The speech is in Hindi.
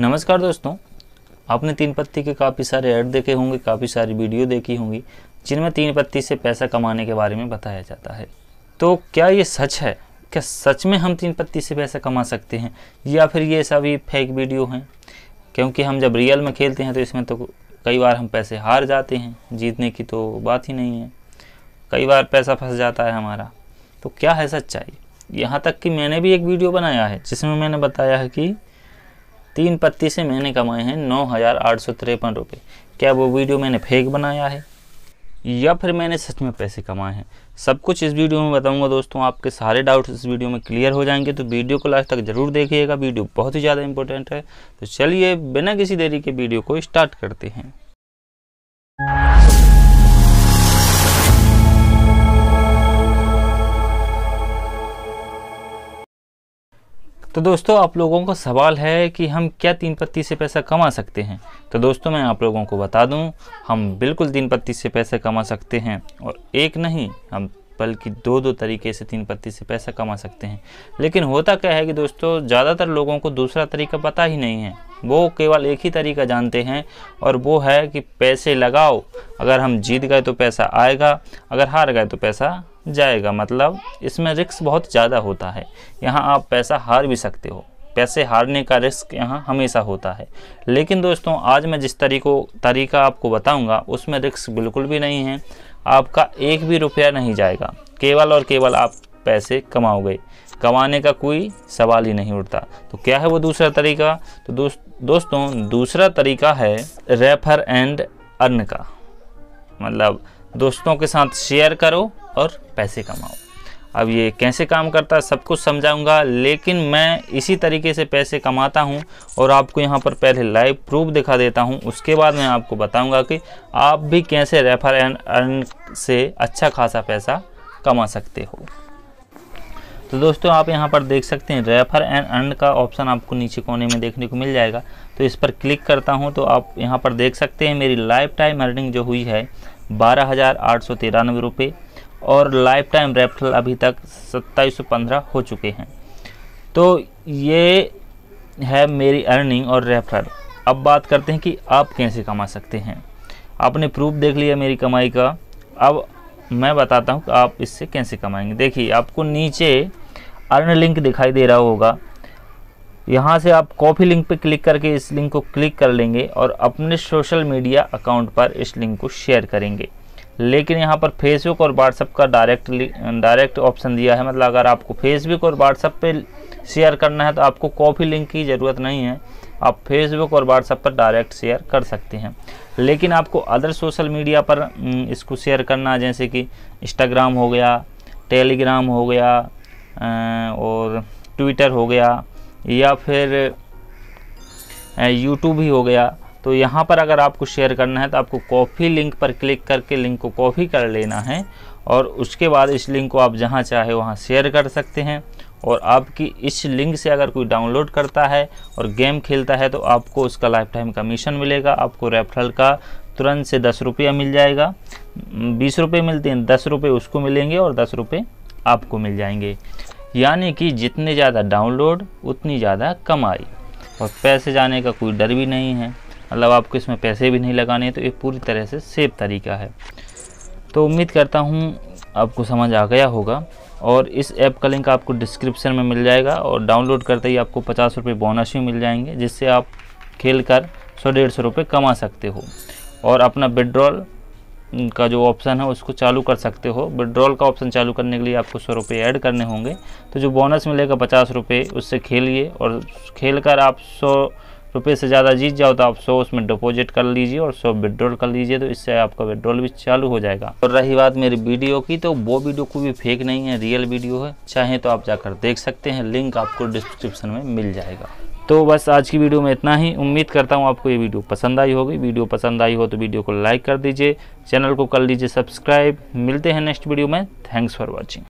नमस्कार दोस्तों आपने तीन पत्ती के काफ़ी सारे ऐड देखे होंगे काफ़ी सारी वीडियो देखी होंगी जिनमें तीन पत्ती से पैसा कमाने के बारे में बताया जाता है तो क्या ये सच है क्या सच में हम तीन पत्ती से पैसा कमा सकते हैं या फिर ये सभी फेक वीडियो हैं क्योंकि हम जब रियल में खेलते हैं तो इसमें तो कई बार हम पैसे हार जाते हैं जीतने की तो बात ही नहीं है कई बार पैसा फंस जाता है हमारा तो क्या है सच्चाई यहाँ तक कि मैंने भी एक वीडियो बनाया है जिसमें मैंने बताया है कि तीन पत्ती से मैंने कमाए हैं नौ हज़ार आठ सौ तिरपन रुपये क्या वो वीडियो मैंने फेक बनाया है या फिर मैंने सच में पैसे कमाए हैं सब कुछ इस वीडियो में बताऊंगा दोस्तों आपके सारे डाउट्स इस वीडियो में क्लियर हो जाएंगे तो वीडियो को लास्ट तक ज़रूर देखिएगा वीडियो बहुत ही ज़्यादा इंपॉर्टेंट है तो चलिए बिना किसी देरी के वीडियो को स्टार्ट करते हैं तो दोस्तों आप लोगों का सवाल है कि हम क्या तीन पत्ती से पैसा कमा सकते हैं तो दोस्तों मैं आप लोगों को बता दूं हम बिल्कुल तीन पत्ती से पैसे कमा सकते हैं और एक नहीं हम बल्कि दो दो तरीके से तीन पत्ती से पैसा कमा सकते हैं लेकिन होता क्या है कि दोस्तों ज़्यादातर लोगों को दूसरा तरीका पता ही नहीं है वो केवल एक ही तरीका जानते हैं और वो है कि पैसे लगाओ अगर हम जीत गए तो पैसा आएगा अगर हार गए तो पैसा जाएगा मतलब इसमें रिस्क बहुत ज़्यादा होता है यहाँ आप पैसा हार भी सकते हो पैसे हारने का रिस्क यहाँ हमेशा होता है लेकिन दोस्तों आज मैं जिस तरीको तरीका आपको बताऊंगा उसमें रिस्क बिल्कुल भी नहीं है आपका एक भी रुपया नहीं जाएगा केवल और केवल आप पैसे कमाओगे कमाने का कोई सवाल ही नहीं उठता तो क्या है वो दूसरा तरीका तो दोस्त दोस्तों दूसरा तरीका है रेफर एंड अर्न का मतलब दोस्तों के साथ शेयर करो और पैसे कमाओ अब ये कैसे काम करता है सब कुछ समझाऊंगा लेकिन मैं इसी तरीके से पैसे कमाता हूँ और आपको यहाँ पर पहले लाइव प्रूफ दिखा देता हूँ उसके बाद मैं आपको बताऊँगा कि आप भी कैसे रेफर एंड अर्न से अच्छा खासा पैसा कमा सकते हो तो दोस्तों आप यहाँ पर देख सकते हैं रेफर एंड अर्न का ऑप्शन आपको नीचे कोने में देखने को मिल जाएगा तो इस पर क्लिक करता हूँ तो आप यहाँ पर देख सकते हैं मेरी लाइफ टाइम अर्निंग जो हुई है बारह हज़ार आठ सौ तिरानवे रुपये और लाइफ टाइम रेफरल अभी तक सत्ताईस हो चुके हैं तो ये है मेरी अर्निंग और रेफरल अब बात करते हैं कि आप कैसे कमा सकते हैं आपने प्रूफ देख लिया मेरी कमाई का अब मैं बताता हूँ कि आप इससे कैसे कमाएंगे देखिए आपको नीचे अर्न लिंक दिखाई दे रहा होगा यहाँ से आप कॉपी लिंक पर क्लिक करके इस लिंक को क्लिक कर लेंगे और अपने सोशल मीडिया अकाउंट पर इस लिंक को शेयर करेंगे लेकिन यहाँ पर फेसबुक और व्हाट्सअप का डायरेक्ट डायरेक्ट ऑप्शन दिया है मतलब अगर आपको फेसबुक और व्हाट्सअप पे शेयर करना है तो आपको कॉपी लिंक की ज़रूरत नहीं है आप फेसबुक और व्हाट्सअप पर डायरेक्ट शेयर कर सकते हैं लेकिन आपको अदर सोशल मीडिया पर हम्म, इसको शेयर करना है जैसे कि इंस्टाग्राम हो गया टेलीग्राम हो गया और ट्विटर हो गया या फिर यूट्यूब ही हो गया तो यहाँ पर अगर आपको शेयर करना है तो आपको कॉफ़ी लिंक पर क्लिक करके लिंक को कॉफ़ी कर लेना है और उसके बाद इस लिंक को आप जहाँ चाहे वहाँ शेयर कर सकते हैं और आपकी इस लिंक से अगर कोई डाउनलोड करता है और गेम खेलता है तो आपको उसका लाइफ टाइम कमीशन मिलेगा आपको रेफरल का तुरंत से दस रुपया मिल जाएगा बीस रुपये मिलते हैं दस रुपये उसको मिलेंगे और दस रुपये आपको मिल जाएंगे यानी कि जितने ज़्यादा डाउनलोड उतनी ज़्यादा कमाई और पैसे जाने का कोई डर भी नहीं है मतलब आपको इसमें पैसे भी नहीं लगाने तो ये पूरी तरह से सेफ तरीका है तो उम्मीद करता हूँ आपको समझ आ गया होगा और इस ऐप का लिंक आपको डिस्क्रिप्शन में मिल जाएगा और डाउनलोड करते ही आपको पचास रुपये बोनस भी मिल जाएंगे जिससे आप खेल कर सौ डेढ़ सौ रुपये कमा सकते हो और अपना विड्रॉल का जो ऑप्शन है उसको चालू कर सकते हो विड्रॉल का ऑप्शन चालू करने के लिए आपको सौ रुपये ऐड करने होंगे तो जो बोनस मिलेगा पचास रुपये उससे खेलिए और खेल कर आप सौ रुपये से ज़्यादा जीत जाओ तो आप सौ उसमें डिपॉजिट कर लीजिए और सौ विड्रॉल कर लीजिए तो इससे आपका विड्रॉल भी चालू हो जाएगा और रही बात मेरी वीडियो की तो वो वीडियो को भी फेक नहीं है रियल वीडियो है चाहे तो आप जाकर देख सकते हैं लिंक आपको डिस्क्रिप्शन में मिल जाएगा तो बस आज की वीडियो में इतना ही उम्मीद करता हूँ आपको ये वीडियो पसंद आई होगी वीडियो पसंद आई हो तो वीडियो को लाइक कर दीजिए चैनल को कर लीजिए सब्सक्राइब मिलते हैं नेक्स्ट वीडियो में थैंक्स फॉर वॉचिंग